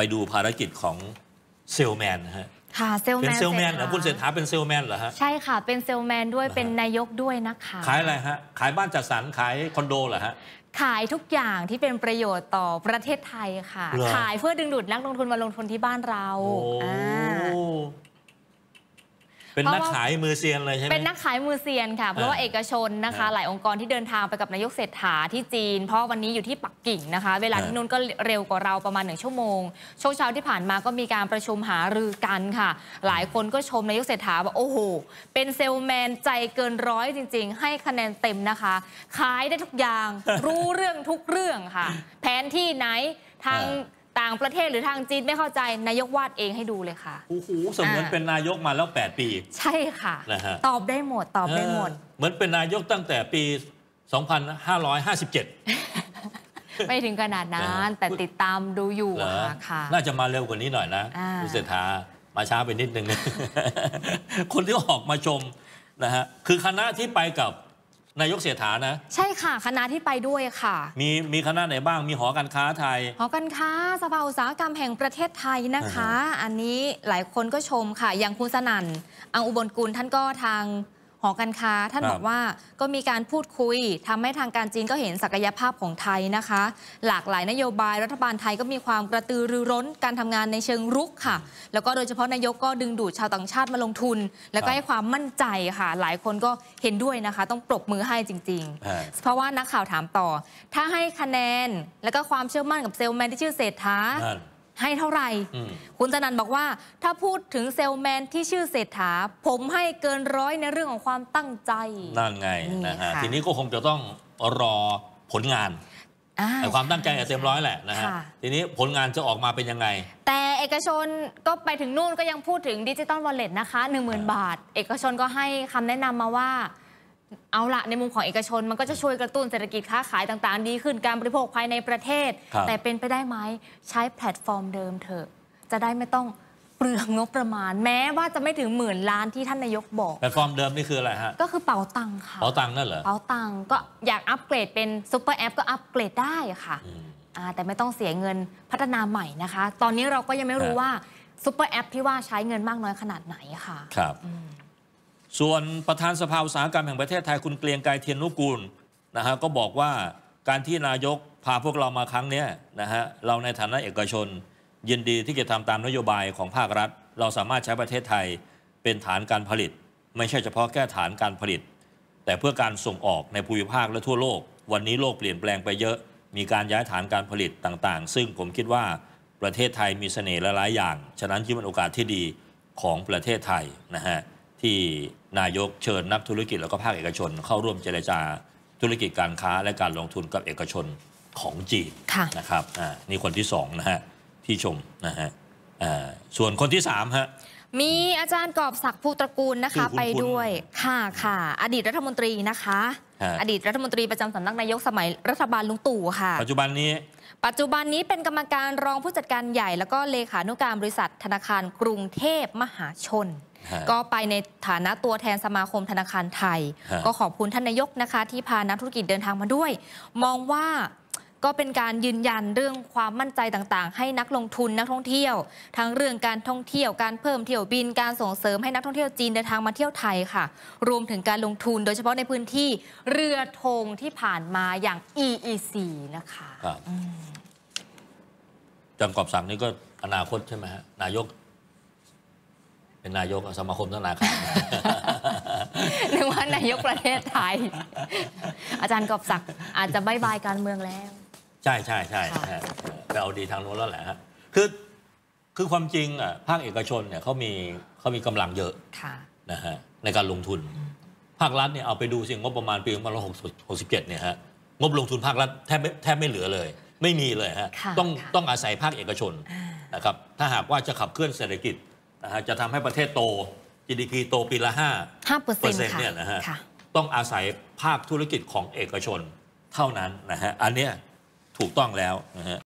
ไปดูภารกิจของเซลแมนฮะค่ะเซลแมนเป็นเซลแมนเหรอคุณเศรษฐาเป็นเซลแมนเหรอฮะ ใช่ค่ะ เป็นเซลแมนด้วย เป็นนายกด้วยนะคะ ขายอะไรฮะ ขายบ้านจัดสรร ขายคอนโดเหรอฮะ ขายทุกอย่างที่เป็นประโยชน์ต่อประเทศไทยค่ะ ขายเพื่อดึงดูดนักลงทุนมาลงทุนที่บ้านเราโอ้เป็นนักขายมือเซียนเลยใช่ไหมเป็นนักขายมือเซียนค่ะ เพราะว่าเอกชนนะคะ หลายองค์กรที่เดินทางไปกับนายกเศรษฐาที่จีน เพราะวันนี้อยู่ที่ปักกิ่งนะคะ เวลาที่นุ่นก็เร็วกว่าเราประมาณหนึ่งชั่วโมงช่วงเช้าที่ผ่านมาก็มีการประชุมหารือกันค่ะ หลายคนก็ชมนายกเศรษฐาว่าโอ้โหเป็นเซลแมนใจเกินร้อยจริง ๆ ให้คะแนนเต็มนะคะขายได้ทุกอย่างรู้เรื่องทุกเรื่องค่ะ แผนที่ไหนทางางประเทศหรือทางจีนไม่เข้าใจนายกวาดเองให้ดูเลยค่ะ โอ้โห สมมติเป็นนายกมาแล้ว 8 ปี ใช่ค่ะ ตอบได้หมดตอบได้หมด เหมือนเป็นนายกตั้งแต่ปี 2557 ไม่ถึงขนาดนั้นแต่ติดตามดูอยู่ค่ะ น่าจะมาเร็วกว่านี้หน่อยนะคุณเศรษฐามาช้าไปนิดนึง คนที่ออกมาชมนะฮะคือคณะที่ไปกับนายกเสียฐานะ ใช่ค่ะคณะที่ไปด้วยค่ะ มีมีคณะไหนบ้าง มีหอการค้าไทย หอการค้าสภาอุตสาหกรรมแห่งประเทศไทยนะคะ อันนี้หลายคนก็ชมค่ะ อย่างคุณสนั่น อังอุบลกุลท่านก็ทางหอการค้าท่านบอกว่าก็มีการพูดคุยทำให้ทางการจีนก็เห็นศักยภาพของไทยนะคะ หลากหลายนโยบายรัฐบาลไทยก็มีความกระตือรือร้นการทำงานในเชิงรุกค่ะ แล้วก็โดยเฉพาะนายกก็ดึงดูดชาวต่างชาติมาลงทุน แล้วก็ให้ความมั่นใจค่ะหลายคนก็เห็นด้วยนะคะ ต้องปรบมือให้จริง ๆ เพราะว่านักข่าวถามต่อ ถ้าให้คะแนนแล้วก็ความเชื่อมั่นกับเซลแมนที่ชื่อเศรษฐาให้เท่าไหร่ คุณจนันบอกว่า ถ้าพูดถึงเซลแมนที่ชื่อเศรษฐา ผมให้เกินร้อยในเรื่องของความตั้งใจ นั่นไงนะฮะทีนี้ก็คงจะต้องรอผลงานแต่ความตั้งใจเต็มร้อยแหละนะฮะทีนี้ผลงานจะออกมาเป็นยังไง แต่เอกชนก็ไปถึงนู่นก็ยังพูดถึงดิจิตอลวอลเล็ตนะคะ 10,000 บาท เอกชนก็ให้คำแนะนำมาว่าเอาละในมุมของเอกชน มันก็จะช่วยกระตุ้นเศรษฐกิจค้าขายต่าง ๆ ดี ขึ้นการบริโภคภายในประเทศ แต่เป็นไปได้ไหมใช้แพลตฟอร์มเดิมเถอะ จะได้ไม่ต้องเปลืองงบประมาณ แม้ว่าจะไม่ถึงหมื่นล้านที่ท่านนายกบอกแพลตฟอร์มเดิมนี่คืออะไรฮะก็คือเป๋าตังค่ะเป๋าตังนั่นเหรอเป๋าตังก็อยากอัปเกรดเป็นซุปเปอร์แอปก็อัปเกรดได้ค่ะแต่ไม่ต้องเสียเงินพัฒนาใหม่นะคะ ตอนนี้เราก็ยังไม่รู้ว่าซุปเปอร์แอปที่ว่าใช้เงินมากน้อยขนาดไหนค่ะครับส่วนประธานสภาอุตสาหกรรมแห่งประเทศไทยคุณเกรียงไกรเทียนนุกูลนะฮะก็บอกว่าการที่นายกพาพวกเรามาครั้งนี้นะฮะเราในฐานะเอกชนยินดีที่จะทำตามนโยบายของภาครัฐ เราสามารถใช้ประเทศไทยเป็นฐานการผลิต ไม่ใช่เฉพาะแก้ฐานการผลิต แต่เพื่อการส่งออกในภูมิภาคและทั่วโลก วันนี้โลกเปลี่ยนแปลงไปเยอะ มีการย้ายฐานการผลิตต่างๆ ซึ่งผมคิดว่าประเทศไทยมีเสน่ห์หลายอย่าง ฉะนั้นที่เป็นโอกาสที่ดีของประเทศไทยนะฮะที่นายกเชิญนักธุรกิจแล้วก็ภาคเอกชน เข้าร่วมเจรจาธุรกิจการค้าและการลงทุนกับเอกชนของจีนนะครับนี่คนที่สองนะฮะ ที่ชมนะฮะส่วนคนที่สามฮะ มีอาจารย์กอบศักดิ์ภูตระกูลนะคะไปด้วยค่ะค่ะ อดีตรัฐมนตรีนะคะอดีตรัฐมนตรีประจำสำนักนายกสมัยรัฐบาลลุงตู่ค่ะปัจจุบันนี้ ปัจจุบันนี้เป็นกรรมการรองผู้จัดการใหญ่ แล้วก็เลขานุการบริษัทธนาคารกรุงเทพมหาชน ก็ไปในฐานะตัวแทนสมาคมธนาคารไทย ก็ขอบคุณท่านนายกนะคะที่พานักธุรกิจเดินทางมาด้วย มองว่าก็เป็นการยืนยันเรื่องความมั่นใจต่างๆให้นักลงทุนนักท่องเที่ยว ทั้งเรื่องการท่องเที่ยวการเพิ่มเที่ยวบินการส่งเสริมให้นักท่องเที่ยวจีนเดินทางมาเที่ยวไทยค่ะ รวมถึงการลงทุนโดยเฉพาะในพื้นที่เรือธงที่ผ่านมาอย่าง EEC นะคะจังกอบสังนี่ก็อนาคตใช่ไหมฮะนายก เป็นนายกสมาคมธนาคารหรือว่านายกประเทศไทย อาจารย์กอบศักดิ์อาจจะบายบายการเมืองแล้วใช่ใช่ใช่ฮะไปเอาดีทางโน้นแล้วแหละฮะคือคือความจริงอ่ะภาคเอกชนเนี่ยเขามีเขามีกำลังเยอะะนะฮะในการลงทุนภาครัฐเนี่ยเอาไปดูสิงบประมาณปีงหกสิบเจ็ดเนี่ยฮะงบลงทุนภาครัฐแทบแทบไม่เหลือเลย ไม่มีเลยฮะต้องต้องอาศัยภาคเอกชนนะครับถ้าหากว่าจะขับเคลื่อนเศรษฐกิจนะฮะจะทำให้ประเทศโต GDP โตปีละหห้า้าเปอร์เซ็นต์เนี่ยนะฮะต้องอาศัยภาคธุรกิจของเอกชนเท่านั้นนะฮะอันเนี้ยถูกต้องแล้วนะฮะ